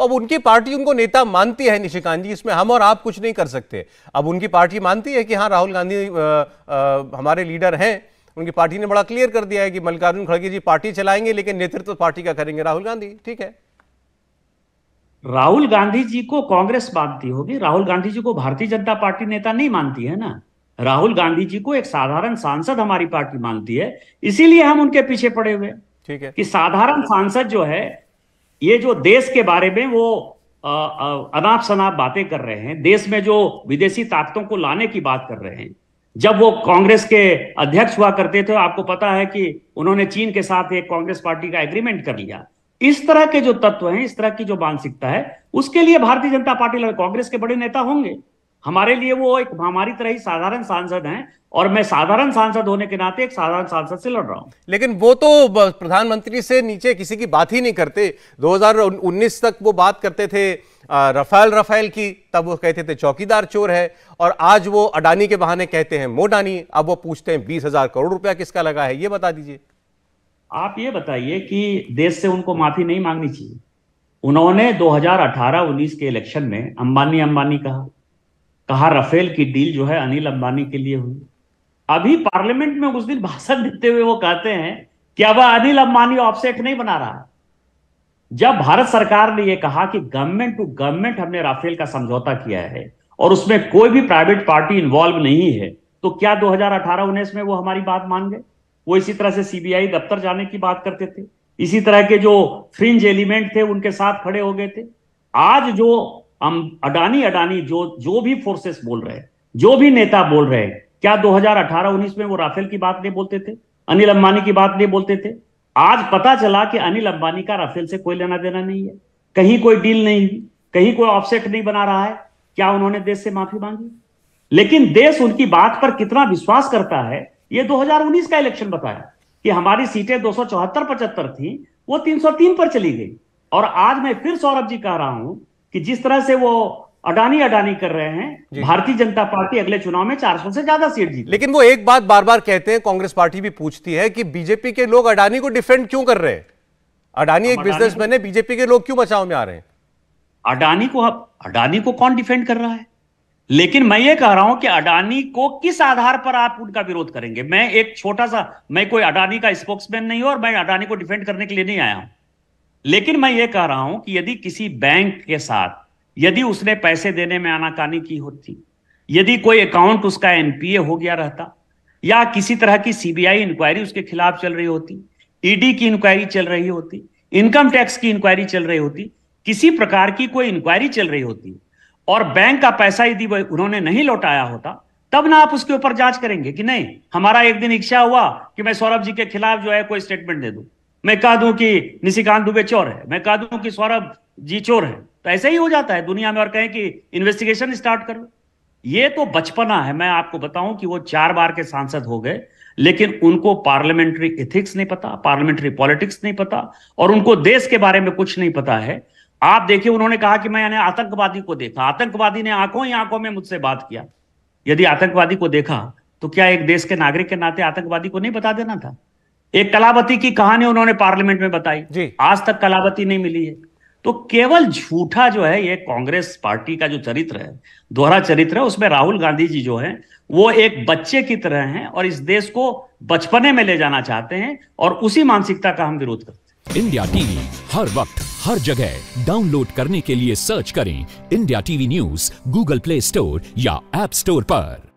तो अब उनकी पार्टी उनको नेता मानती है निशिकांत जी इसमें हम और आप कुछ नहीं कर सकते अब उनकी पार्टी मानती है कि हाँ राहुल गांधी हमारे लीडर हैं उनकी पार्टी ने बड़ा क्लियर कर दिया है कि मल्लिकार्जुन खड़गे जी पार्टी चलाएंगे लेकिन नेतृत्व तो पार्टी का करेंगे राहुल गांधी ठीक है राहुल गांधी जी को कांग्रेस मानती होगी राहुल गांधी जी को भारतीय जनता पार्टी नेता नहीं मानती है ना राहुल गांधी जी को एक साधारण सांसद हमारी पार्टी मानती है इसीलिए हम उनके पीछे पड़े हुए ठीक है कि साधारण सांसद जो है ये जो देश के बारे में वो अनाप शनाप बातें कर रहे हैं देश में जो विदेशी ताकतों को लाने की बात कर रहे हैं जब वो कांग्रेस के अध्यक्ष हुआ करते थे आपको पता है कि उन्होंने चीन के साथ एक कांग्रेस पार्टी का एग्रीमेंट कर लिया इस तरह के जो तत्व हैं इस तरह की जो मानसिकता है उसके लिए भारतीय जनता पार्टी कांग्रेस के बड़े नेता होंगे हमारे लिए वो एक हमारी तरह ही साधारण सांसद हैं और मैं साधारण सांसद होने के नाते एक साधारण सांसद से लड़ रहा हूं लेकिन वो तो प्रधानमंत्री से नीचे किसी की बात ही नहीं करते 2019 तक वो बात करते थे रफाल रफाल की तब वो कहते थे चौकीदार चोर है और आज वो अडानी के बहाने कहते हैं मोडानी अब वो पूछते हैं बीस हजार करोड़ रुपया किसका लगा है ये बता दीजिए आप ये बताइए कि देश से उनको माफी नहीं मांगनी चाहिए उन्होंने 2018-19 के इलेक्शन में अंबानी अंबानी कहा कहा राफेल की डील जो है अनिल अंबानी के लिए हुई अभी पार्लियामेंट में उस दिन भाषण देते हुए वो कहते हैं कि अब अनिल अंबानी ऑफसेट नहीं बना रहा जब भारत सरकार ने यह कहा कि गवर्नमेंट टू गवर्नमेंट हमने राफेल का समझौता किया है और उसमें कोई भी प्राइवेट पार्टी इन्वॉल्व नहीं है तो क्या 2018-19 में वो हमारी बात मान गए वो इसी तरह से सीबीआई दफ्तर जाने की बात करते थे इसी तरह के जो फ्रिंज एलिमेंट थे उनके साथ खड़े हो गए थे आज जो हम अडानी अडानी जो जो भी फोर्सेस बोल रहे हैं जो भी नेता बोल रहे हैं क्या 2018-19 में वो राफेल की बात नहीं बोलते थे अनिल अंबानी की बात नहीं बोलते थे आज पता चला कि अनिल अंबानी का राफेल से कोई लेना देना नहीं है कहीं कोई डील नहीं कहीं कोई ऑफसेट नहीं बना रहा है क्या उन्होंने देश से माफी मांगी लेकिन देश उनकी बात पर कितना विश्वास करता है ये 2019 का इलेक्शन बताया कि हमारी सीटें दो सौ थी वो 303 पर चली गई और आज मैं फिर सौरभ जी कह रहा हूं कि जिस तरह से वो अडानी अडानी कर रहे हैं भारतीय जनता पार्टी अगले चुनाव में 400 से ज्यादा सीट जीत लेकिन वो एक बात बार बार कहते हैं कांग्रेस पार्टी भी पूछती है कि बीजेपी के लोग अडानी को डिफेंड क्यों कर रहे हैं अडानी एक बिजनेसमैन है बीजेपी के लोग क्यों बचाव में आ रहे हैं अडानी को अडानी को कौन डिफेंड कर रहा है लेकिन मैं ये कह रहा हूं कि अडानी को किस आधार पर आप उनका विरोध करेंगे मैं एक छोटा सा मैं कोई अडानी का स्पोक्समैन नहीं हूं और मैं अडानी को डिफेंड करने के लिए नहीं आया हूं लेकिन मैं ये कह रहा हूं कि यदि किसी बैंक के साथ यदि उसने पैसे देने में आनाकानी की होती यदि कोई अकाउंट उसका एनपीए हो गया रहता या किसी तरह की सीबीआई इंक्वायरी उसके खिलाफ चल रही होती ईडी की इंक्वायरी चल रही होती इनकम टैक्स की इंक्वायरी चल रही होती किसी प्रकार की कोई इंक्वायरी चल रही होती और बैंक का पैसा यदि उन्होंने नहीं लौटाया होता तब ना आप उसके ऊपर जांच करेंगे कि नहीं हमारा एक दिन इच्छा हुआ कि मैं सौरभ जी के खिलाफ जो है कोई स्टेटमेंट दे दूं मैं कह दूं कि निशिकांत दुबे चोर है मैं कह दूं कि सौरभ जी चोर है तो ऐसे ही हो जाता है दुनिया में और कहें कि इन्वेस्टिगेशन स्टार्ट करो ये तो बचपना है मैं आपको बताऊं कि वो चार बार के सांसद हो गए लेकिन उनको पार्लियामेंट्री एथिक्स नहीं पता पार्लियामेंट्री पॉलिटिक्स नहीं पता और उनको देश के बारे में कुछ नहीं पता है आप देखिए उन्होंने कहा कि मैंने आतंकवादी को देखा आतंकवादी ने आंखों ही आंखों में मुझसे बात किया यदि आतंकवादी को देखा तो क्या एक देश के नागरिक के नाते आतंकवादी को नहीं बता देना था एक कलावती की कहानी उन्होंने पार्लियामेंट में बताई आज तक कलावती नहीं मिली है तो केवल झूठा जो है ये कांग्रेस पार्टी का जो चरित्र है दोहरा चरित्र है उसमें राहुल गांधी जी जो है वो एक बच्चे की तरह हैं और इस देश को बचपने में ले जाना चाहते हैं और उसी मानसिकता का हम विरोध करते हैं इंडिया टीवी हर वक्त हर जगह डाउनलोड करने के लिए सर्च करें India TV news Google Play Store या एप स्टोर पर